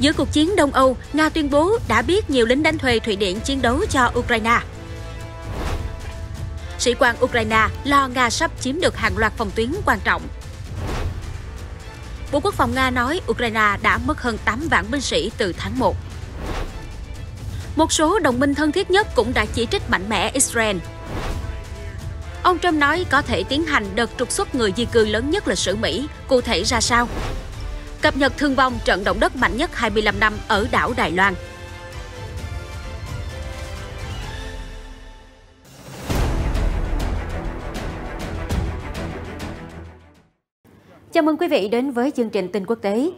Giữa cuộc chiến Đông Âu, Nga tuyên bố đã biết nhiều lính đánh thuê Thụy Điển chiến đấu cho Ukraine. Sĩ quan Ukraine lo Nga sắp chiếm được hàng loạt phòng tuyến quan trọng. Bộ Quốc phòng Nga nói Ukraine đã mất hơn 8 vạn binh sĩ từ tháng 1. Một số đồng minh thân thiết nhất cũng đã chỉ trích mạnh mẽ Israel. Ông Trump nói có thể tiến hành đợt trục xuất người di cư lớn nhất lịch sử Mỹ, cụ thể ra sao? Cập nhật thương vong trận động đất mạnh nhất 25 năm ở đảo Đài Loan. Chào mừng quý vị đến với chương trình tin quốc tế.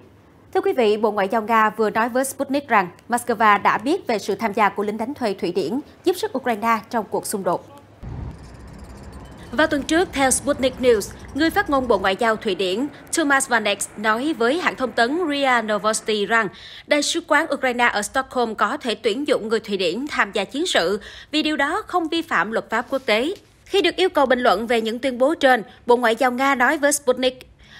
Thưa quý vị, Bộ Ngoại giao Nga vừa nói với Sputnik rằng Moscow đã biết về sự tham gia của lính đánh thuê Thụy Điển giúp sức Ukraine trong cuộc xung đột. Vào tuần trước, theo Sputnik News, người phát ngôn Bộ Ngoại giao Thụy Điển Thomas Van Eck nói với hãng thông tấn RIA Novosti rằng Đại sứ quán Ukraine ở Stockholm có thể tuyển dụng người Thụy Điển tham gia chiến sự vì điều đó không vi phạm luật pháp quốc tế. Khi được yêu cầu bình luận về những tuyên bố trên, Bộ Ngoại giao Nga nói với Sputnik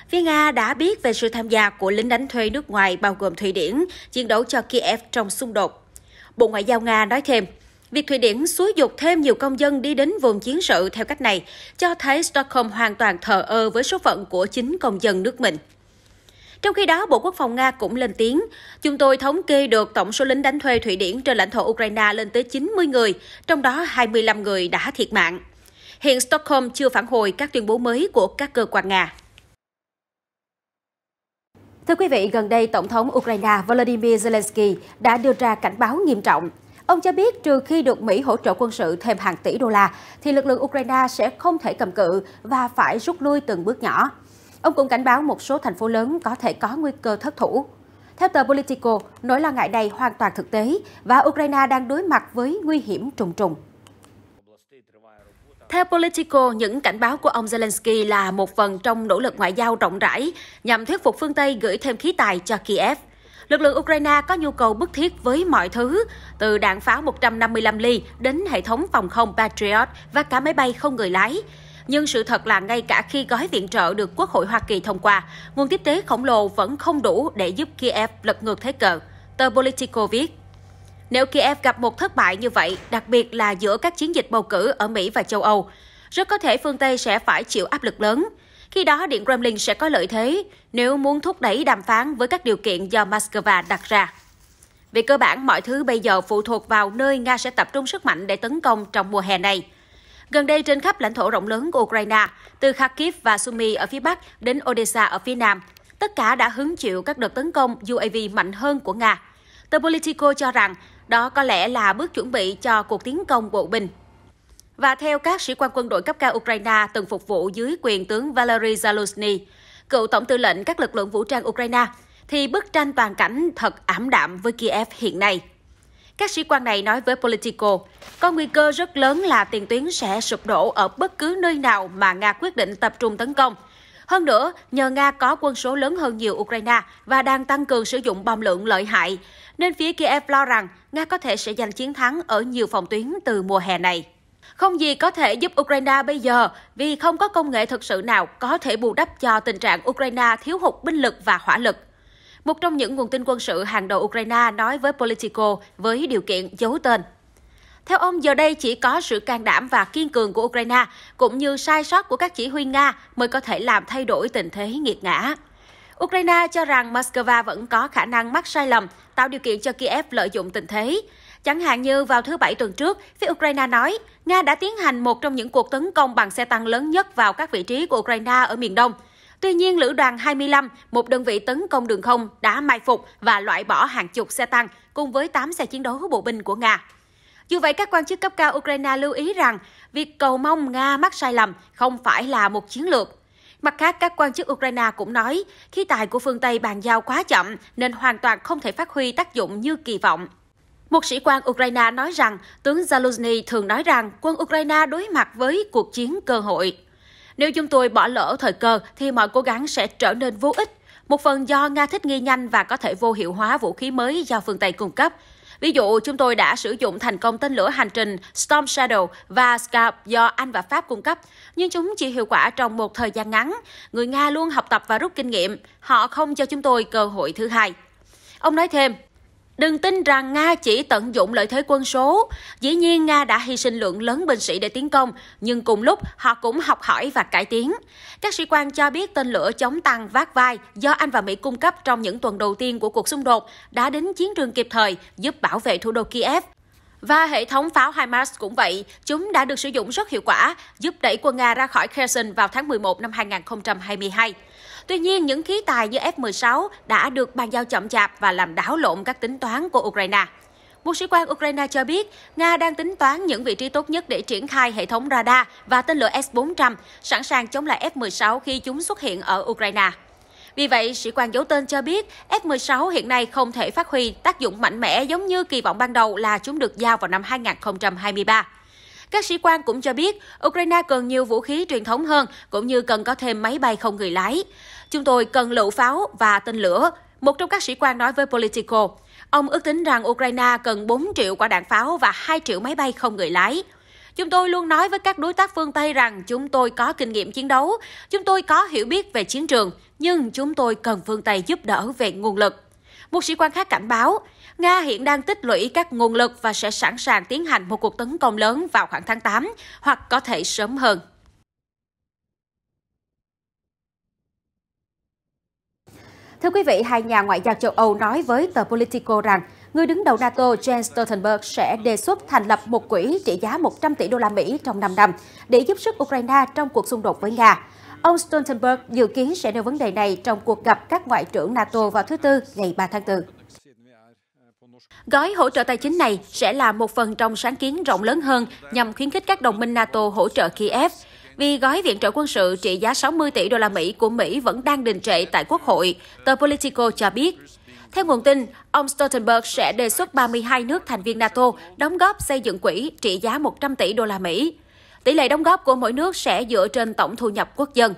Phía Nga đã biết về sự tham gia của lính đánh thuê nước ngoài bao gồm Thụy Điển, chiến đấu cho Kiev trong xung đột. Bộ Ngoại giao Nga nói thêm, Việc Thụy Điển xúi dục thêm nhiều công dân đi đến vùng chiến sự theo cách này cho thấy Stockholm hoàn toàn thờ ơ với số phận của chính công dân nước mình. Trong khi đó, Bộ Quốc phòng Nga cũng lên tiếng. Chúng tôi thống kê được tổng số lính đánh thuê Thụy Điển trên lãnh thổ Ukraine lên tới 90 người, trong đó 25 người đã thiệt mạng. Hiện Stockholm chưa phản hồi các tuyên bố mới của các cơ quan Nga. Thưa quý vị, gần đây Tổng thống Ukraine Volodymyr Zelensky đã đưa ra cảnh báo nghiêm trọng Ông cho biết trừ khi được Mỹ hỗ trợ quân sự thêm hàng tỷ đô la, thì lực lượng Ukraine sẽ không thể cầm cự và phải rút lui từng bước nhỏ. Ông cũng cảnh báo một số thành phố lớn có thể có nguy cơ thất thủ. Theo tờ Politico, nỗi lo ngại này hoàn toàn thực tế và Ukraine đang đối mặt với nguy hiểm trùng trùng. Theo Politico, những cảnh báo của ông Zelensky là một phần trong nỗ lực ngoại giao rộng rãi nhằm thuyết phục phương Tây gửi thêm khí tài cho Kiev. Lực lượng Ukraine có nhu cầu bức thiết với mọi thứ, từ đạn pháo 155 ly đến hệ thống phòng không Patriot và cả máy bay không người lái. Nhưng sự thật là ngay cả khi gói viện trợ được Quốc hội Hoa Kỳ thông qua, nguồn tiếp tế khổng lồ vẫn không đủ để giúp Kiev lật ngược thế cờ. Tờ Politico viết, nếu Kiev gặp một thất bại như vậy, đặc biệt là giữa các chiến dịch bầu cử ở Mỹ và châu Âu, rất có thể phương Tây sẽ phải chịu áp lực lớn. Khi đó, Điện Kremlin sẽ có lợi thế nếu muốn thúc đẩy đàm phán với các điều kiện do Moscow đặt ra. Về cơ bản, mọi thứ bây giờ phụ thuộc vào nơi Nga sẽ tập trung sức mạnh để tấn công trong mùa hè này. Gần đây trên khắp lãnh thổ rộng lớn của Ukraine, từ Kharkiv và Sumy ở phía Bắc đến Odessa ở phía Nam, tất cả đã hứng chịu các đợt tấn công UAV mạnh hơn của Nga. The Politico cho rằng đó có lẽ là bước chuẩn bị cho cuộc tiến công bộ binh và theo các sĩ quan quân đội cấp cao Ukraine từng phục vụ dưới quyền tướng Valery Zaluzny, cựu tổng tư lệnh các lực lượng vũ trang Ukraine, thì bức tranh toàn cảnh thật ảm đạm với Kiev hiện nay. Các sĩ quan này nói với Politico, có nguy cơ rất lớn là tiền tuyến sẽ sụp đổ ở bất cứ nơi nào mà Nga quyết định tập trung tấn công. Hơn nữa, nhờ Nga có quân số lớn hơn nhiều Ukraine và đang tăng cường sử dụng bom lượng lợi hại, nên phía Kiev lo rằng Nga có thể sẽ giành chiến thắng ở nhiều phòng tuyến từ mùa hè này. Không gì có thể giúp Ukraine bây giờ vì không có công nghệ thực sự nào có thể bù đắp cho tình trạng Ukraine thiếu hụt binh lực và hỏa lực. Một trong những nguồn tin quân sự hàng đầu Ukraine nói với Politico với điều kiện giấu tên. Theo ông, giờ đây chỉ có sự can đảm và kiên cường của Ukraine cũng như sai sót của các chỉ huy Nga mới có thể làm thay đổi tình thế nghiệt ngã. Ukraine cho rằng Moscow vẫn có khả năng mắc sai lầm, tạo điều kiện cho Kiev lợi dụng tình thế, Chẳng hạn như vào thứ Bảy tuần trước, phía Ukraine nói Nga đã tiến hành một trong những cuộc tấn công bằng xe tăng lớn nhất vào các vị trí của Ukraine ở miền Đông. Tuy nhiên, Lữ đoàn 25, một đơn vị tấn công đường không, đã mai phục và loại bỏ hàng chục xe tăng cùng với 8 xe chiến đấu bộ binh của Nga. Dù vậy, các quan chức cấp cao Ukraine lưu ý rằng việc cầu mong Nga mắc sai lầm không phải là một chiến lược. Mặt khác, các quan chức Ukraine cũng nói khí tài của phương Tây bàn giao quá chậm nên hoàn toàn không thể phát huy tác dụng như kỳ vọng. Một sĩ quan Ukraine nói rằng tướng Zelensky thường nói rằng quân Ukraine đối mặt với cuộc chiến cơ hội. Nếu chúng tôi bỏ lỡ thời cơ thì mọi cố gắng sẽ trở nên vô ích. Một phần do Nga thích nghi nhanh và có thể vô hiệu hóa vũ khí mới do phương Tây cung cấp. Ví dụ, chúng tôi đã sử dụng thành công tên lửa hành trình Storm Shadow và Scalp do Anh và Pháp cung cấp, nhưng chúng chỉ hiệu quả trong một thời gian ngắn. Người Nga luôn học tập và rút kinh nghiệm. Họ không cho chúng tôi cơ hội thứ hai. Ông nói thêm, Đừng tin rằng Nga chỉ tận dụng lợi thế quân số. Dĩ nhiên Nga đã hy sinh lượng lớn binh sĩ để tiến công, nhưng cùng lúc họ cũng học hỏi và cải tiến. Các sĩ quan cho biết tên lửa chống tăng vác vai do Anh và Mỹ cung cấp trong những tuần đầu tiên của cuộc xung đột đã đến chiến trường kịp thời, giúp bảo vệ thủ đô Kiev. Và hệ thống pháo HIMARS cũng vậy, chúng đã được sử dụng rất hiệu quả, giúp đẩy quân Nga ra khỏi Kherson vào tháng 11 năm 2022. Tuy nhiên, những khí tài như F-16 đã được bàn giao chậm chạp và làm đảo lộn các tính toán của Ukraine. Một sĩ quan Ukraine cho biết, Nga đang tính toán những vị trí tốt nhất để triển khai hệ thống radar và tên lửa S-400, sẵn sàng chống lại F-16 khi chúng xuất hiện ở Ukraine. Vì vậy, sĩ quan giấu tên cho biết F-16 hiện nay không thể phát huy tác dụng mạnh mẽ giống như kỳ vọng ban đầu là chúng được giao vào năm 2023. Các sĩ quan cũng cho biết Ukraine cần nhiều vũ khí truyền thống hơn cũng như cần có thêm máy bay không người lái. Chúng tôi cần lựu pháo và tên lửa. Một trong các sĩ quan nói với Politico, ông ước tính rằng Ukraine cần 4 triệu quả đạn pháo và 2 triệu máy bay không người lái. Chúng tôi luôn nói với các đối tác phương Tây rằng chúng tôi có kinh nghiệm chiến đấu, chúng tôi có hiểu biết về chiến trường, nhưng chúng tôi cần phương Tây giúp đỡ về nguồn lực. Một sĩ quan khác cảnh báo, Nga hiện đang tích lũy các nguồn lực và sẽ sẵn sàng tiến hành một cuộc tấn công lớn vào khoảng tháng 8 hoặc có thể sớm hơn. Thưa quý vị, hai nhà ngoại giao châu Âu nói với tờ Politico rằng người đứng đầu NATO Jens Stoltenberg sẽ đề xuất thành lập một quỹ trị giá 100 tỷ đô la Mỹ trong 5 năm để giúp sức Ukraine trong cuộc xung đột với Nga. Ông Stoltenberg dự kiến sẽ nêu vấn đề này trong cuộc gặp các ngoại trưởng NATO vào thứ Tư ngày 3 tháng 4. Gói hỗ trợ tài chính này sẽ là một phần trong sáng kiến rộng lớn hơn nhằm khuyến khích các đồng minh NATO hỗ trợ Kiev vì gói viện trợ quân sự trị giá 60 tỷ đô la Mỹ của Mỹ vẫn đang đình trệ tại Quốc hội, tờ Politico cho biết. Theo nguồn tin, ông Stoltenberg sẽ đề xuất 32 nước thành viên NATO đóng góp xây dựng quỹ trị giá 100 tỷ đô la Mỹ. Tỷ lệ đóng góp của mỗi nước sẽ dựa trên tổng thu nhập quốc dân.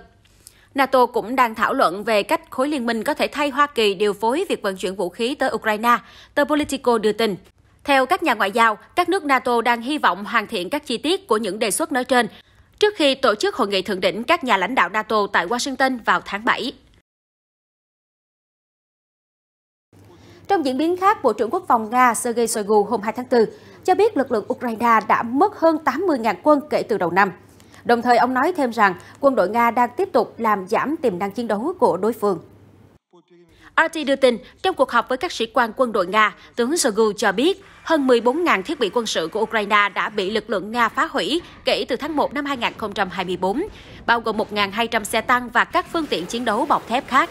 NATO cũng đang thảo luận về cách khối liên minh có thể thay Hoa Kỳ điều phối việc vận chuyển vũ khí tới Ukraine, tờ Politico đưa tin. Theo các nhà ngoại giao, các nước NATO đang hy vọng hoàn thiện các chi tiết của những đề xuất nói trên trước khi tổ chức hội nghị thượng đỉnh các nhà lãnh đạo NATO tại Washington vào tháng 7. Trong diễn biến khác, Bộ trưởng Quốc phòng Nga Sergei Shoigu hôm 2 tháng 4 cho biết lực lượng Ukraine đã mất hơn 80.000 quân kể từ đầu năm. Đồng thời, ông nói thêm rằng quân đội Nga đang tiếp tục làm giảm tiềm năng chiến đấu của đối phương. RT đưa tin, trong cuộc họp với các sĩ quan quân đội Nga, tướng Shoigu cho biết hơn 14.000 thiết bị quân sự của Ukraine đã bị lực lượng Nga phá hủy kể từ tháng 1 năm 2024, bao gồm 1.200 xe tăng và các phương tiện chiến đấu bọc thép khác.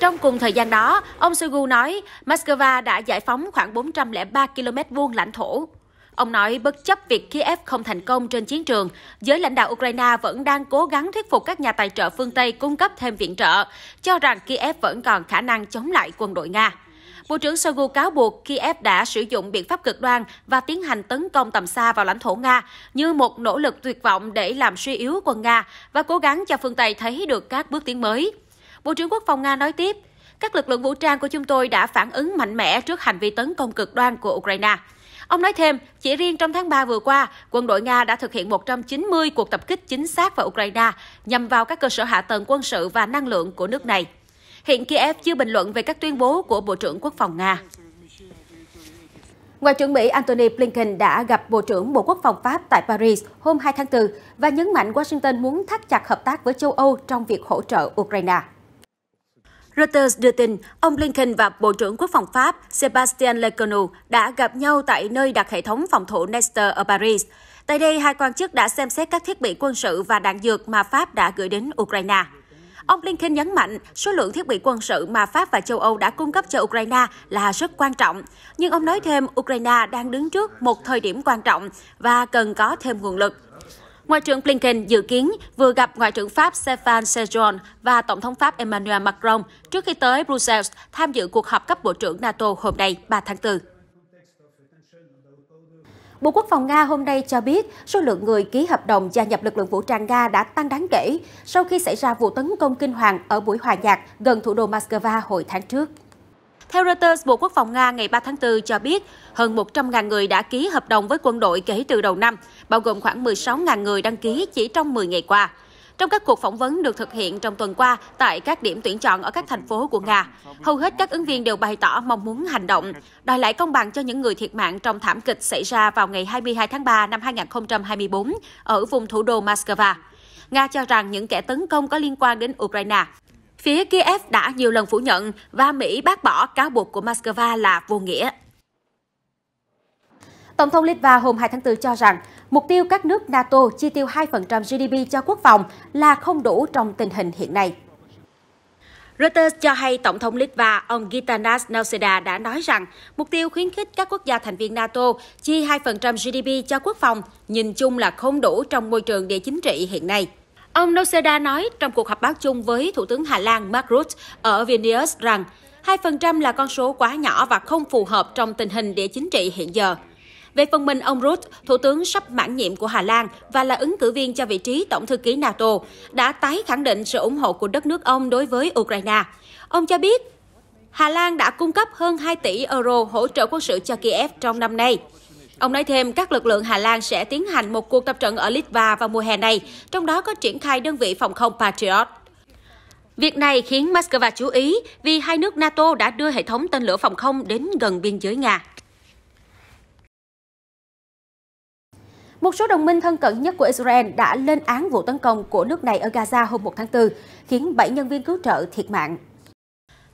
Trong cùng thời gian đó, ông Shoigu nói Moscow đã giải phóng khoảng 403 km vuông lãnh thổ Ông nói bất chấp việc Kiev không thành công trên chiến trường, giới lãnh đạo Ukraine vẫn đang cố gắng thuyết phục các nhà tài trợ phương Tây cung cấp thêm viện trợ, cho rằng Kiev vẫn còn khả năng chống lại quân đội Nga. Bộ trưởng Shoigu cáo buộc Kiev đã sử dụng biện pháp cực đoan và tiến hành tấn công tầm xa vào lãnh thổ Nga như một nỗ lực tuyệt vọng để làm suy yếu quân Nga và cố gắng cho phương Tây thấy được các bước tiến mới. Bộ trưởng Quốc phòng Nga nói tiếp, các lực lượng vũ trang của chúng tôi đã phản ứng mạnh mẽ trước hành vi tấn công cực đoan của Ukraine. Ông nói thêm, chỉ riêng trong tháng 3 vừa qua, quân đội Nga đã thực hiện 190 cuộc tập kích chính xác vào Ukraine nhằm vào các cơ sở hạ tầng quân sự và năng lượng của nước này. Hiện Kiev chưa bình luận về các tuyên bố của Bộ trưởng Quốc phòng Nga. Ngoại trưởng Mỹ Antony Blinken đã gặp Bộ trưởng Bộ Quốc phòng Pháp tại Paris hôm 2 tháng 4 và nhấn mạnh Washington muốn thắt chặt hợp tác với châu Âu trong việc hỗ trợ Ukraine. Reuters đưa tin, ông Blinken và Bộ trưởng Quốc phòng Pháp Sébastien Lecornu đã gặp nhau tại nơi đặt hệ thống phòng thủ Nestor ở Paris. Tại đây, hai quan chức đã xem xét các thiết bị quân sự và đạn dược mà Pháp đã gửi đến Ukraine. Ông Blinken nhấn mạnh số lượng thiết bị quân sự mà Pháp và châu Âu đã cung cấp cho Ukraine là rất quan trọng. Nhưng ông nói thêm Ukraine đang đứng trước một thời điểm quan trọng và cần có thêm nguồn lực. Ngoại trưởng Blinken dự kiến vừa gặp Ngoại trưởng Pháp Stéphane Sejourne và Tổng thống Pháp Emmanuel Macron trước khi tới Brussels tham dự cuộc họp cấp bộ trưởng NATO hôm nay 3 tháng 4. Bộ Quốc phòng Nga hôm nay cho biết số lượng người ký hợp đồng gia nhập lực lượng vũ trang Nga đã tăng đáng kể sau khi xảy ra vụ tấn công kinh hoàng ở buổi hòa nhạc gần thủ đô Moscow hồi tháng trước. Theo Reuters, Bộ Quốc phòng Nga ngày 3 tháng 4 cho biết hơn 100.000 người đã ký hợp đồng với quân đội kể từ đầu năm, bao gồm khoảng 16.000 người đăng ký chỉ trong 10 ngày qua. Trong các cuộc phỏng vấn được thực hiện trong tuần qua tại các điểm tuyển chọn ở các thành phố của Nga, hầu hết các ứng viên đều bày tỏ mong muốn hành động, đòi lại công bằng cho những người thiệt mạng trong thảm kịch xảy ra vào ngày 22 tháng 3 năm 2024 ở vùng thủ đô Moscow. Nga cho rằng những kẻ tấn công có liên quan đến Ukraine. Phía Kiev đã nhiều lần phủ nhận và Mỹ bác bỏ cáo buộc của Moscow là vô nghĩa. Tổng thống Litva hôm 2 tháng 4 cho rằng mục tiêu các nước NATO chi tiêu 2% GDP cho quốc phòng là không đủ trong tình hình hiện nay. Reuters cho hay Tổng thống Litva ông Gitanas Nauseda đã nói rằng mục tiêu khuyến khích các quốc gia thành viên NATO chi 2% GDP cho quốc phòng nhìn chung là không đủ trong môi trường địa chính trị hiện nay. Ông Noseda nói trong cuộc họp báo chung với Thủ tướng Hà Lan Mark Rutte ở Vilnius rằng 2% là con số quá nhỏ và không phù hợp trong tình hình địa chính trị hiện giờ. Về phần mình, ông Rutte, thủ tướng sắp mãn nhiệm của Hà Lan và là ứng cử viên cho vị trí tổng thư ký NATO, đã tái khẳng định sự ủng hộ của đất nước ông đối với Ukraine. Ông cho biết, Hà Lan đã cung cấp hơn 2 tỷ euro hỗ trợ quân sự cho Kiev trong năm nay. Ông nói thêm, các lực lượng Hà Lan sẽ tiến hành một cuộc tập trận ở Litva vào mùa hè này, trong đó có triển khai đơn vị phòng không Patriot. Việc này khiến Moscow chú ý vì hai nước NATO đã đưa hệ thống tên lửa phòng không đến gần biên giới Nga. Một số đồng minh thân cận nhất của Israel đã lên án vụ tấn công của nước này ở Gaza hôm 1 tháng 4, khiến 7 nhân viên cứu trợ thiệt mạng.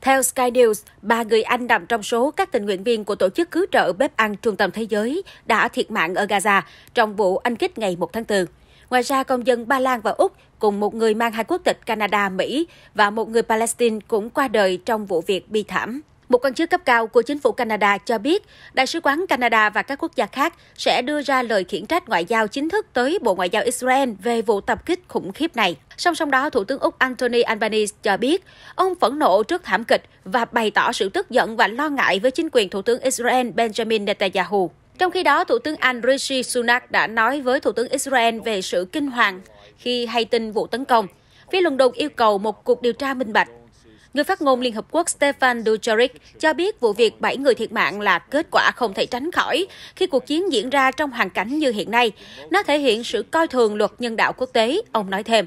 Theo Sky News, ba người Anh nằm trong số các tình nguyện viên của tổ chức cứu trợ bếp ăn trung tâm thế giới đã thiệt mạng ở Gaza trong vụ Anh kích ngày 1 tháng 4. Ngoài ra, công dân Ba Lan và Úc cùng một người mang hai quốc tịch Canada, Mỹ và một người Palestine cũng qua đời trong vụ việc bi thảm. Một quan chức cấp cao của chính phủ Canada cho biết, Đại sứ quán Canada và các quốc gia khác sẽ đưa ra lời khiển trách ngoại giao chính thức tới Bộ Ngoại giao Israel về vụ tập kích khủng khiếp này. Song song đó, Thủ tướng Úc Anthony Albanese cho biết, ông phẫn nộ trước thảm kịch và bày tỏ sự tức giận và lo ngại với chính quyền Thủ tướng Israel Benjamin Netanyahu. Trong khi đó, Thủ tướng Anh Rishi Sunak đã nói với Thủ tướng Israel về sự kinh hoàng khi hay tin vụ tấn công. Phía London yêu cầu một cuộc điều tra minh bạch. Người phát ngôn Liên Hợp Quốc Stefan Dujarric cho biết vụ việc 7 người thiệt mạng là kết quả không thể tránh khỏi khi cuộc chiến diễn ra trong hoàn cảnh như hiện nay. Nó thể hiện sự coi thường luật nhân đạo quốc tế, ông nói thêm.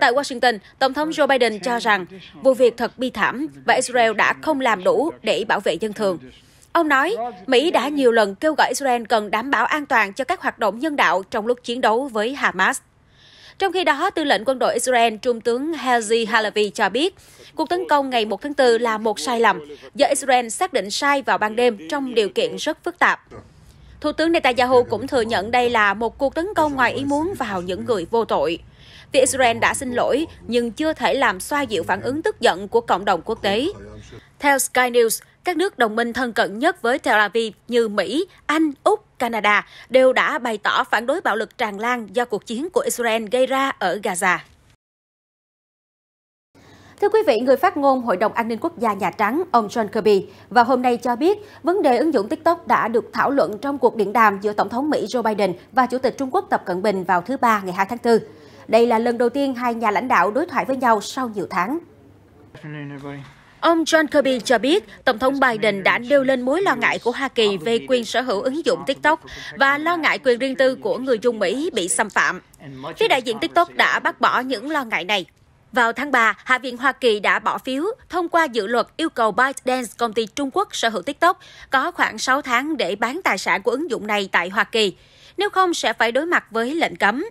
Tại Washington, Tổng thống Joe Biden cho rằng vụ việc thật bi thảm và Israel đã không làm đủ để bảo vệ dân thường. Ông nói, Mỹ đã nhiều lần kêu gọi Israel cần đảm bảo an toàn cho các hoạt động nhân đạo trong lúc chiến đấu với Hamas. Trong khi đó, tư lệnh quân đội Israel Trung tướng Hazi Halavi cho biết, cuộc tấn công ngày 1 tháng 4 là một sai lầm, do Israel xác định sai vào ban đêm trong điều kiện rất phức tạp. Thủ tướng Netanyahu cũng thừa nhận đây là một cuộc tấn công ngoài ý muốn vào những người vô tội. Phía Israel đã xin lỗi nhưng chưa thể làm xoa dịu phản ứng tức giận của cộng đồng quốc tế. Theo Sky News, các nước đồng minh thân cận nhất với Tel Aviv như Mỹ, Anh, Úc, Canada đều đã bày tỏ phản đối bạo lực tràn lan do cuộc chiến của Israel gây ra ở Gaza. Thưa quý vị, người phát ngôn Hội đồng An ninh Quốc gia Nhà Trắng, ông John Kirby, vào hôm nay cho biết vấn đề ứng dụng TikTok đã được thảo luận trong cuộc điện đàm giữa Tổng thống Mỹ Joe Biden và Chủ tịch Trung Quốc Tập Cận Bình vào thứ Ba ngày 2 tháng 4. Đây là lần đầu tiên hai nhà lãnh đạo đối thoại với nhau sau nhiều tháng. Ông John Kirby cho biết, Tổng thống Biden đã nêu lên mối lo ngại của Hoa Kỳ về quyền sở hữu ứng dụng TikTok và lo ngại quyền riêng tư của người dùng Mỹ bị xâm phạm. Phía đại diện TikTok đã bác bỏ những lo ngại này. Vào tháng 3, Hạ viện Hoa Kỳ đã bỏ phiếu thông qua dự luật yêu cầu ByteDance, công ty Trung Quốc sở hữu TikTok, có khoảng 6 tháng để bán tài sản của ứng dụng này tại Hoa Kỳ. Nếu không sẽ phải đối mặt với lệnh cấm.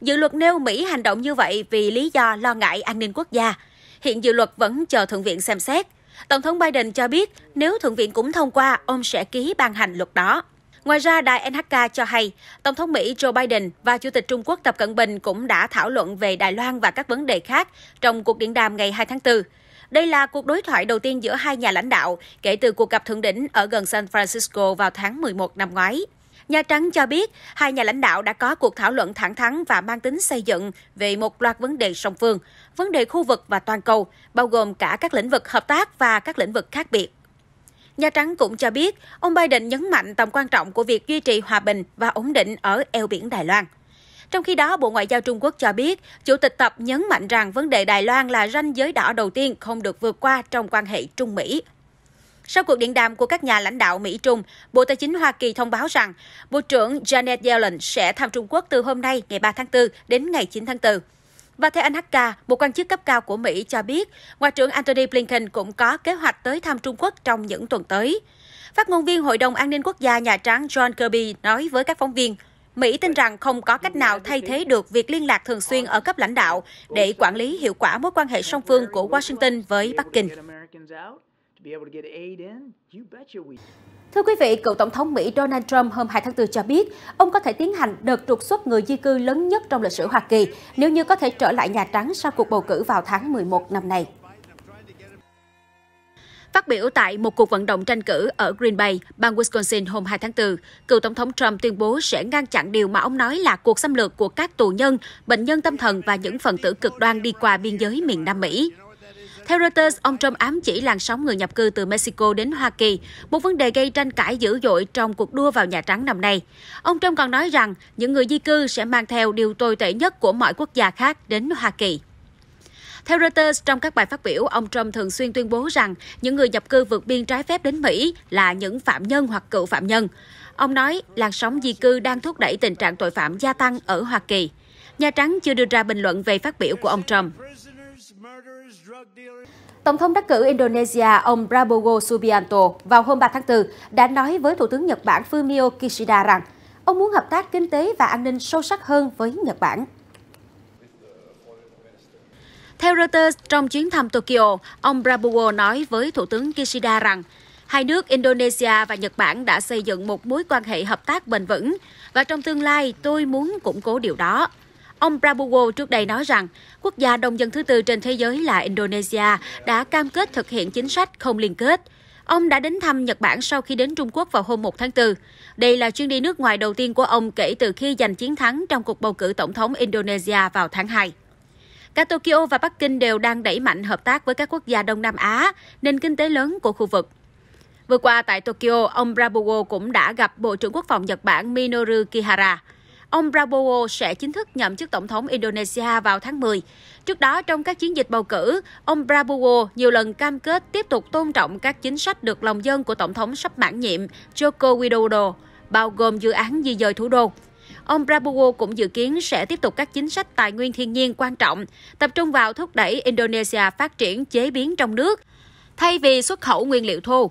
Dự luật nêu Mỹ hành động như vậy vì lý do lo ngại an ninh quốc gia. Hiện dự luật vẫn chờ Thượng viện xem xét. Tổng thống Biden cho biết nếu Thượng viện cũng thông qua, ông sẽ ký ban hành luật đó. Ngoài ra, đài NHK cho hay, Tổng thống Mỹ Joe Biden và Chủ tịch Trung Quốc Tập Cận Bình cũng đã thảo luận về Đài Loan và các vấn đề khác trong cuộc điện đàm ngày 2 tháng 4. Đây là cuộc đối thoại đầu tiên giữa hai nhà lãnh đạo kể từ cuộc gặp thượng đỉnh ở gần San Francisco vào tháng 11 năm ngoái. Nhà Trắng cho biết, hai nhà lãnh đạo đã có cuộc thảo luận thẳng thắn và mang tính xây dựng về một loạt vấn đề song phương, vấn đề khu vực và toàn cầu, bao gồm cả các lĩnh vực hợp tác và các lĩnh vực khác biệt. Nhà Trắng cũng cho biết, ông Biden nhấn mạnh tầm quan trọng của việc duy trì hòa bình và ổn định ở eo biển Đài Loan. Trong khi đó, Bộ Ngoại giao Trung Quốc cho biết, Chủ tịch Tập nhấn mạnh rằng vấn đề Đài Loan là ranh giới đỏ đầu tiên không được vượt qua trong quan hệ Trung-Mỹ. Sau cuộc điện đàm của các nhà lãnh đạo Mỹ-Trung, Bộ Tài chính Hoa Kỳ thông báo rằng Bộ trưởng Janet Yellen sẽ thăm Trung Quốc từ hôm nay ngày 3 tháng 4 đến ngày 9 tháng 4. Và theo anh Haka, một quan chức cấp cao của Mỹ cho biết, Ngoại trưởng Antony Blinken cũng có kế hoạch tới thăm Trung Quốc trong những tuần tới. Phát ngôn viên Hội đồng An ninh Quốc gia Nhà Trắng John Kirby nói với các phóng viên, Mỹ tin rằng không có cách nào thay thế được việc liên lạc thường xuyên ở cấp lãnh đạo để quản lý hiệu quả mối quan hệ song phương của Washington với Bắc Kinh. Thưa quý vị, cựu Tổng thống Mỹ Donald Trump hôm 2 tháng 4 cho biết, ông có thể tiến hành đợt trục xuất người di cư lớn nhất trong lịch sử Hoa Kỳ nếu như có thể trở lại Nhà Trắng sau cuộc bầu cử vào tháng 11 năm nay. Phát biểu tại một cuộc vận động tranh cử ở Green Bay, bang Wisconsin hôm 2 tháng 4, cựu Tổng thống Trump tuyên bố sẽ ngăn chặn điều mà ông nói là cuộc xâm lược của các tù nhân, bệnh nhân tâm thần và những phần tử cực đoan đi qua biên giới miền Nam Mỹ. Theo Reuters, ông Trump ám chỉ làn sóng người nhập cư từ Mexico đến Hoa Kỳ, một vấn đề gây tranh cãi dữ dội trong cuộc đua vào Nhà Trắng năm nay. Ông Trump còn nói rằng những người di cư sẽ mang theo điều tồi tệ nhất của mọi quốc gia khác đến Hoa Kỳ. Theo Reuters, trong các bài phát biểu, ông Trump thường xuyên tuyên bố rằng những người nhập cư vượt biên trái phép đến Mỹ là những phạm nhân hoặc cựu phạm nhân. Ông nói làn sóng di cư đang thúc đẩy tình trạng tội phạm gia tăng ở Hoa Kỳ. Nhà Trắng chưa đưa ra bình luận về phát biểu của ông Trump. Tổng thống đắc cử Indonesia ông Prabowo Subianto vào hôm 3 tháng 4 đã nói với Thủ tướng Nhật Bản Fumio Kishida rằng ông muốn hợp tác kinh tế và an ninh sâu sắc hơn với Nhật Bản. Theo Reuters, trong chuyến thăm Tokyo, ông Prabowo nói với Thủ tướng Kishida rằng hai nước Indonesia và Nhật Bản đã xây dựng một mối quan hệ hợp tác bền vững và trong tương lai tôi muốn củng cố điều đó. Ông Prabowo trước đây nói rằng, quốc gia đông dân thứ tư trên thế giới là Indonesia đã cam kết thực hiện chính sách không liên kết. Ông đã đến thăm Nhật Bản sau khi đến Trung Quốc vào hôm 1 tháng 4. Đây là chuyến đi nước ngoài đầu tiên của ông kể từ khi giành chiến thắng trong cuộc bầu cử tổng thống Indonesia vào tháng 2. Cả Tokyo và Bắc Kinh đều đang đẩy mạnh hợp tác với các quốc gia Đông Nam Á, nền kinh tế lớn của khu vực. Vừa qua tại Tokyo, ông Prabowo cũng đã gặp Bộ trưởng Quốc phòng Nhật Bản Minoru Kihara. Ông Prabowo sẽ chính thức nhậm chức tổng thống Indonesia vào tháng 10. Trước đó, trong các chiến dịch bầu cử, ông Prabowo nhiều lần cam kết tiếp tục tôn trọng các chính sách được lòng dân của tổng thống sắp mãn nhiệm Joko Widodo, bao gồm dự án di dời thủ đô. Ông Prabowo cũng dự kiến sẽ tiếp tục các chính sách tài nguyên thiên nhiên quan trọng, tập trung vào thúc đẩy Indonesia phát triển chế biến trong nước, thay vì xuất khẩu nguyên liệu thô.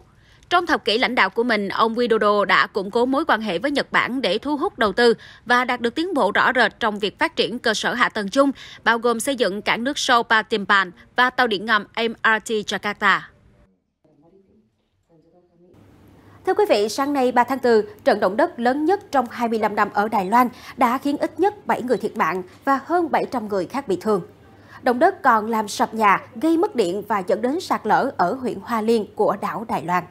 Trong thập kỷ lãnh đạo của mình, ông Widodo đã củng cố mối quan hệ với Nhật Bản để thu hút đầu tư và đạt được tiến bộ rõ rệt trong việc phát triển cơ sở hạ tầng chung, bao gồm xây dựng cảng nước sâu Patimpan và tàu điện ngầm MRT Jakarta. Thưa quý vị, sáng nay 3 tháng 4, trận động đất lớn nhất trong 25 năm ở Đài Loan đã khiến ít nhất 7 người thiệt mạng và hơn 700 người khác bị thương. Động đất còn làm sập nhà, gây mất điện và dẫn đến sạt lở ở huyện Hoa Liên của đảo Đài Loan.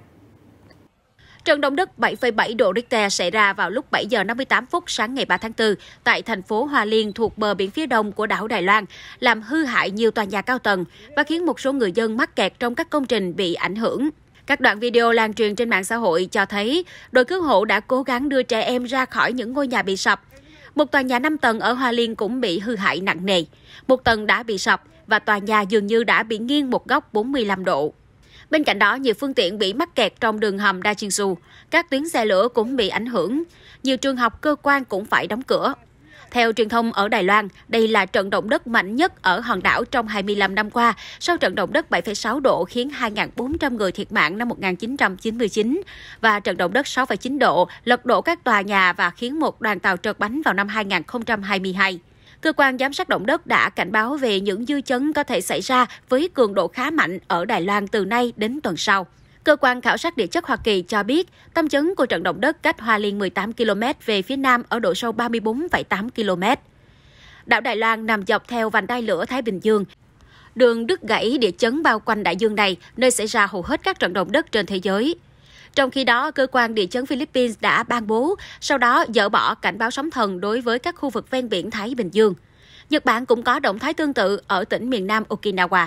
Trận động đất 7,7 độ Richter xảy ra vào lúc 7 giờ 58 phút sáng ngày 3 tháng 4 tại thành phố Hoa Liên thuộc bờ biển phía đông của đảo Đài Loan, làm hư hại nhiều tòa nhà cao tầng và khiến một số người dân mắc kẹt trong các công trình bị ảnh hưởng. Các đoạn video lan truyền trên mạng xã hội cho thấy đội cứu hộ đã cố gắng đưa trẻ em ra khỏi những ngôi nhà bị sập. Một tòa nhà 5 tầng ở Hoa Liên cũng bị hư hại nặng nề. Một tầng đã bị sập và tòa nhà dường như đã bị nghiêng một góc 45 độ. Bên cạnh đó, nhiều phương tiện bị mắc kẹt trong đường hầm đa chiên xu. Các tuyến xe lửa cũng bị ảnh hưởng. Nhiều trường học, cơ quan cũng phải đóng cửa. Theo truyền thông ở Đài Loan, đây là trận động đất mạnh nhất ở hòn đảo trong 25 năm qua, sau trận động đất 7,6 độ khiến 2.400 người thiệt mạng năm 1999 và trận động đất 6,9 độ lật đổ các tòa nhà và khiến một đoàn tàu trượt bánh vào năm 2022. Cơ quan giám sát động đất đã cảnh báo về những dư chấn có thể xảy ra với cường độ khá mạnh ở Đài Loan từ nay đến tuần sau. Cơ quan khảo sát địa chất Hoa Kỳ cho biết, tâm chấn của trận động đất cách Hoa Liên 18 km về phía nam ở độ sâu 34,8 km. Đảo Đài Loan nằm dọc theo vành đai lửa Thái Bình Dương. Đường đứt gãy địa chấn bao quanh đại dương này, nơi xảy ra hầu hết các trận động đất trên thế giới. Trong khi đó, cơ quan địa chấn Philippines đã ban bố, sau đó dỡ bỏ cảnh báo sóng thần đối với các khu vực ven biển Thái Bình Dương. Nhật Bản cũng có động thái tương tự ở tỉnh miền Nam Okinawa.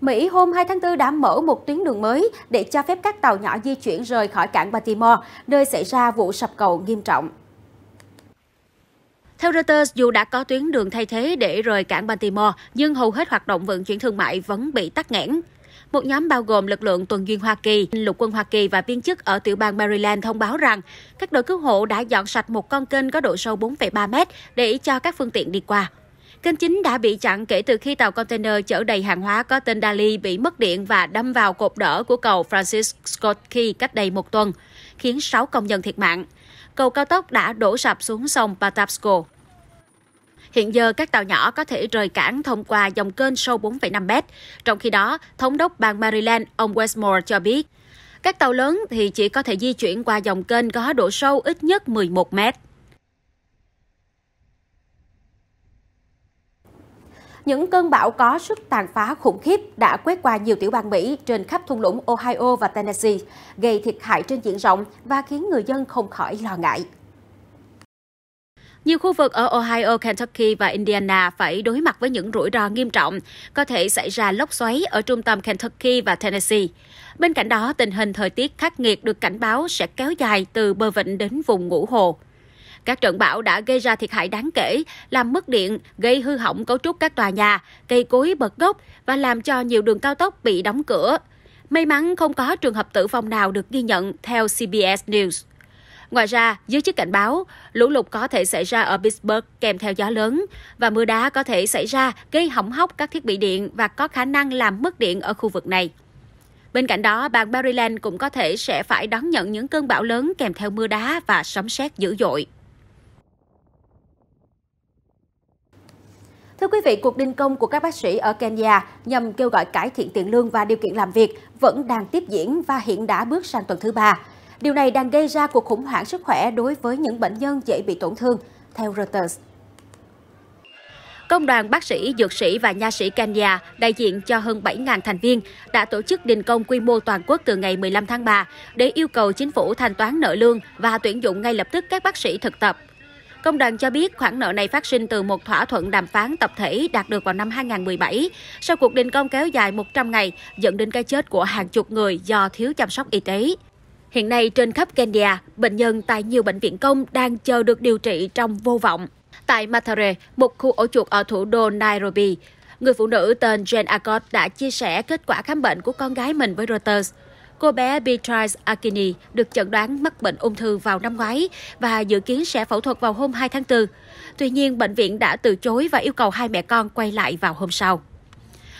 Mỹ hôm 2 tháng 4 đã mở một tuyến đường mới để cho phép các tàu nhỏ di chuyển rời khỏi cảng Baltimore, nơi xảy ra vụ sập cầu nghiêm trọng. Theo Reuters, dù đã có tuyến đường thay thế để rời cảng Baltimore, nhưng hầu hết hoạt động vận chuyển thương mại vẫn bị tắc nghẽn. Một nhóm bao gồm lực lượng tuần duyên Hoa Kỳ, lục quân Hoa Kỳ và viên chức ở tiểu bang Maryland thông báo rằng các đội cứu hộ đã dọn sạch một con kênh có độ sâu 4,3 mét để cho các phương tiện đi qua. Kênh chính đã bị chặn kể từ khi tàu container chở đầy hàng hóa có tên Dali bị mất điện và đâm vào cột đỡ của cầu Francis Scott Key cách đây một tuần, khiến 6 công nhân thiệt mạng. Cầu cao tốc đã đổ sập xuống sông Patapsco. Hiện giờ các tàu nhỏ có thể rời cảng thông qua dòng kênh sâu 4,5 mét. Trong khi đó, Thống đốc bang Maryland, ông Westmore cho biết, các tàu lớn thì chỉ có thể di chuyển qua dòng kênh có độ sâu ít nhất 11 mét. Những cơn bão có sức tàn phá khủng khiếp đã quét qua nhiều tiểu bang Mỹ trên khắp thung lũng Ohio và Tennessee, gây thiệt hại trên diện rộng và khiến người dân không khỏi lo ngại. Nhiều khu vực ở Ohio, Kentucky và Indiana phải đối mặt với những rủi ro nghiêm trọng, có thể xảy ra lốc xoáy ở trung tâm Kentucky và Tennessee. Bên cạnh đó, tình hình thời tiết khắc nghiệt được cảnh báo sẽ kéo dài từ bờ vịnh đến vùng ngũ hồ. Các trận bão đã gây ra thiệt hại đáng kể, làm mất điện, gây hư hỏng cấu trúc các tòa nhà, cây cối bật gốc và làm cho nhiều đường cao tốc bị đóng cửa. May mắn không có trường hợp tử vong nào được ghi nhận theo CBS News. Ngoài ra, giới chức cảnh báo, lũ lụt có thể xảy ra ở Pittsburgh kèm theo gió lớn và mưa đá có thể xảy ra gây hỏng hóc các thiết bị điện và có khả năng làm mất điện ở khu vực này. Bên cạnh đó, bang Maryland cũng có thể sẽ phải đón nhận những cơn bão lớn kèm theo mưa đá và sấm sét dữ dội. Thưa quý vị, cuộc đình công của các bác sĩ ở Kenya nhằm kêu gọi cải thiện tiền lương và điều kiện làm việc vẫn đang tiếp diễn và hiện đã bước sang tuần thứ ba. Điều này đang gây ra cuộc khủng hoảng sức khỏe đối với những bệnh nhân dễ bị tổn thương, theo Reuters. Công đoàn bác sĩ, dược sĩ và nha sĩ Kenya, đại diện cho hơn 7.000 thành viên, đã tổ chức đình công quy mô toàn quốc từ ngày 15 tháng 3 để yêu cầu chính phủ thanh toán nợ lương và tuyển dụng ngay lập tức các bác sĩ thực tập. Công đoàn cho biết khoản nợ này phát sinh từ một thỏa thuận đàm phán tập thể đạt được vào năm 2017, sau cuộc đình công kéo dài 100 ngày dẫn đến cái chết của hàng chục người do thiếu chăm sóc y tế. Hiện nay trên khắp Kenya, bệnh nhân tại nhiều bệnh viện công đang chờ được điều trị trong vô vọng. Tại Mathare, một khu ổ chuột ở thủ đô Nairobi, người phụ nữ tên Jane Akot đã chia sẻ kết quả khám bệnh của con gái mình với Reuters. Cô bé Beatrice Akini được chẩn đoán mắc bệnh ung thư vào năm ngoái và dự kiến sẽ phẫu thuật vào hôm 2 tháng 4. Tuy nhiên, bệnh viện đã từ chối và yêu cầu hai mẹ con quay lại vào hôm sau.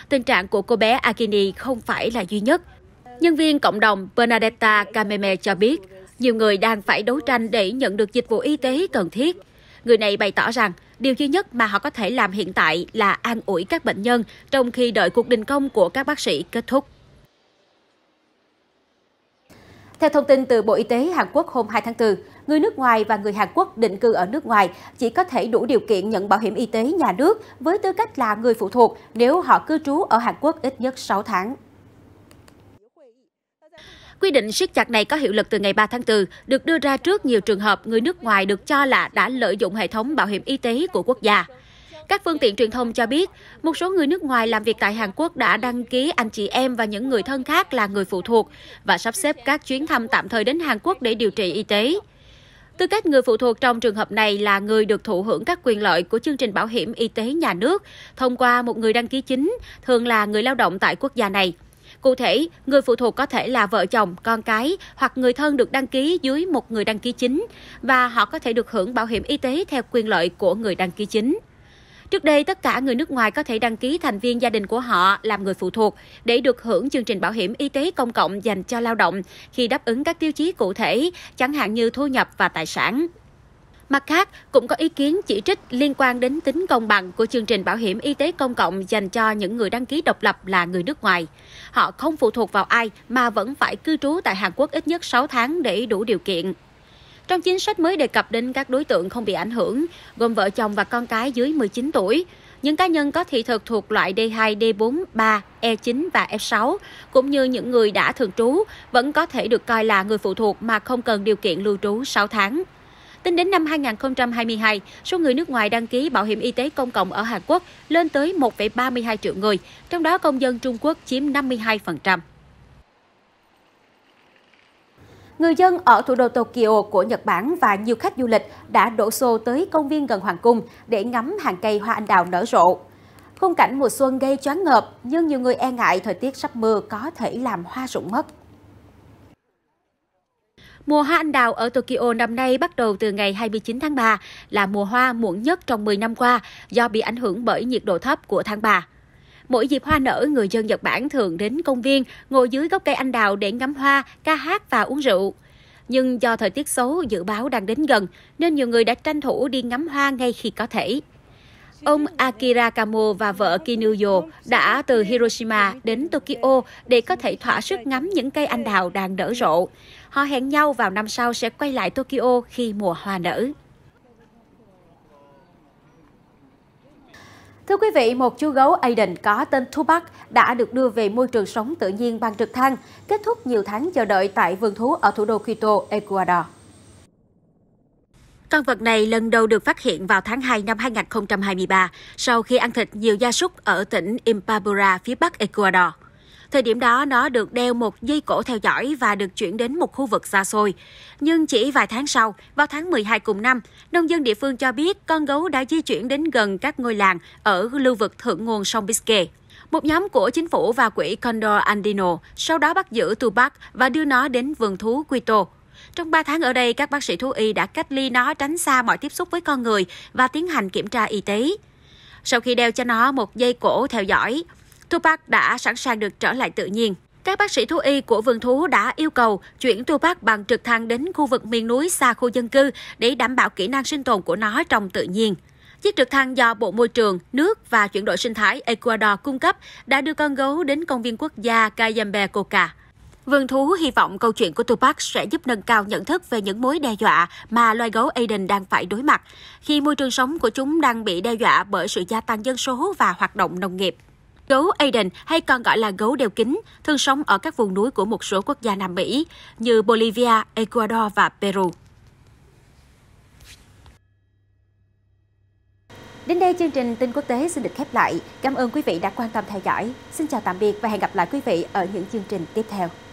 Tình trạng của cô bé Akini không phải là duy nhất. Nhân viên cộng đồng Bernadetta Kameme cho biết, nhiều người đang phải đấu tranh để nhận được dịch vụ y tế cần thiết. Người này bày tỏ rằng, điều duy nhất mà họ có thể làm hiện tại là an ủi các bệnh nhân trong khi đợi cuộc đình công của các bác sĩ kết thúc. Theo thông tin từ Bộ Y tế Hàn Quốc hôm 2 tháng 4, người nước ngoài và người Hàn Quốc định cư ở nước ngoài chỉ có thể đủ điều kiện nhận bảo hiểm y tế nhà nước với tư cách là người phụ thuộc nếu họ cư trú ở Hàn Quốc ít nhất 6 tháng. Quy định siết chặt này có hiệu lực từ ngày 3 tháng 4, được đưa ra trước nhiều trường hợp người nước ngoài được cho là đã lợi dụng hệ thống bảo hiểm y tế của quốc gia. Các phương tiện truyền thông cho biết, một số người nước ngoài làm việc tại Hàn Quốc đã đăng ký anh chị em và những người thân khác là người phụ thuộc và sắp xếp các chuyến thăm tạm thời đến Hàn Quốc để điều trị y tế. Tư cách người phụ thuộc trong trường hợp này là người được thụ hưởng các quyền lợi của chương trình bảo hiểm y tế nhà nước thông qua một người đăng ký chính, thường là người lao động tại quốc gia này. Cụ thể, người phụ thuộc có thể là vợ chồng, con cái hoặc người thân được đăng ký dưới một người đăng ký chính và họ có thể được hưởng bảo hiểm y tế theo quyền lợi của người đăng ký chính. Trước đây, tất cả người nước ngoài có thể đăng ký thành viên gia đình của họ làm người phụ thuộc để được hưởng chương trình bảo hiểm y tế công cộng dành cho lao động khi đáp ứng các tiêu chí cụ thể, chẳng hạn như thu nhập và tài sản. Mặt khác, cũng có ý kiến chỉ trích liên quan đến tính công bằng của chương trình bảo hiểm y tế công cộng dành cho những người đăng ký độc lập là người nước ngoài. Họ không phụ thuộc vào ai mà vẫn phải cư trú tại Hàn Quốc ít nhất 6 tháng để đủ điều kiện. Trong chính sách mới đề cập đến các đối tượng không bị ảnh hưởng, gồm vợ chồng và con cái dưới 19 tuổi, những cá nhân có thị thực thuộc loại D2, D4, 3, E9 và F6, cũng như những người đã thường trú, vẫn có thể được coi là người phụ thuộc mà không cần điều kiện lưu trú 6 tháng. Tính đến năm 2022, số người nước ngoài đăng ký bảo hiểm y tế công cộng ở Hàn Quốc lên tới 1,32 triệu người, trong đó công dân Trung Quốc chiếm 52%. Người dân ở thủ đô Tokyo của Nhật Bản và nhiều khách du lịch đã đổ xô tới công viên gần Hoàng Cung để ngắm hàng cây hoa anh đào nở rộ. Khung cảnh mùa xuân gây choáng ngợp, nhưng nhiều người e ngại thời tiết sắp mưa có thể làm hoa rụng mất. Mùa hoa anh đào ở Tokyo năm nay bắt đầu từ ngày 29 tháng 3, là mùa hoa muộn nhất trong 10 năm qua do bị ảnh hưởng bởi nhiệt độ thấp của tháng 3. Mỗi dịp hoa nở, người dân Nhật Bản thường đến công viên, ngồi dưới gốc cây anh đào để ngắm hoa, ca hát và uống rượu. Nhưng do thời tiết xấu dự báo đang đến gần, nên nhiều người đã tranh thủ đi ngắm hoa ngay khi có thể. Ông Akira Kamo và vợ Kinuyo đã từ Hiroshima đến Tokyo để có thể thỏa sức ngắm những cây anh đào đang nở rộ. Họ hẹn nhau vào năm sau sẽ quay lại Tokyo khi mùa hoa nở. Thưa quý vị, một chú gấu Aiden có tên Tupac đã được đưa về môi trường sống tự nhiên bằng trực thăng, kết thúc nhiều tháng chờ đợi tại vườn thú ở thủ đô Quito, Ecuador. Con vật này lần đầu được phát hiện vào tháng 2 năm 2023 sau khi ăn thịt nhiều gia súc ở tỉnh Imbabura, phía bắc Ecuador. Thời điểm đó, nó được đeo một dây cổ theo dõi và được chuyển đến một khu vực xa xôi. Nhưng chỉ vài tháng sau, vào tháng 12 cùng năm, nông dân địa phương cho biết con gấu đã di chuyển đến gần các ngôi làng ở lưu vực thượng nguồn sông Biscay. Một nhóm của chính phủ và quỹ Condor Andino sau đó bắt giữ Tupac và đưa nó đến vườn thú Quito. Trong 3 tháng ở đây, các bác sĩ thú y đã cách ly nó tránh xa mọi tiếp xúc với con người và tiến hành kiểm tra y tế. Sau khi đeo cho nó một dây cổ theo dõi, Tupac đã sẵn sàng được trở lại tự nhiên. Các bác sĩ thú y của vườn thú đã yêu cầu chuyển Tupac bằng trực thăng đến khu vực miền núi xa khu dân cư để đảm bảo kỹ năng sinh tồn của nó trong tự nhiên. Chiếc trực thăng do Bộ Môi trường, Nước và Chuyển đổi Sinh thái Ecuador cung cấp đã đưa con gấu đến công viên quốc gia Cayambe Coca. Vườn thú hy vọng câu chuyện của Tupac sẽ giúp nâng cao nhận thức về những mối đe dọa mà loài gấu Aden đang phải đối mặt, khi môi trường sống của chúng đang bị đe dọa bởi sự gia tăng dân số và hoạt động nông nghiệp. Gấu Aden hay còn gọi là gấu đeo kính, thường sống ở các vùng núi của một số quốc gia Nam Mỹ như Bolivia, Ecuador và Peru. Đến đây chương trình tin quốc tế xin được khép lại. Cảm ơn quý vị đã quan tâm theo dõi. Xin chào tạm biệt và hẹn gặp lại quý vị ở những chương trình tiếp theo.